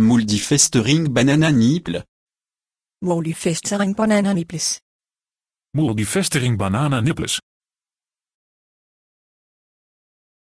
Multifestering banananiepel. Multifestering banananippels. banana banananippels.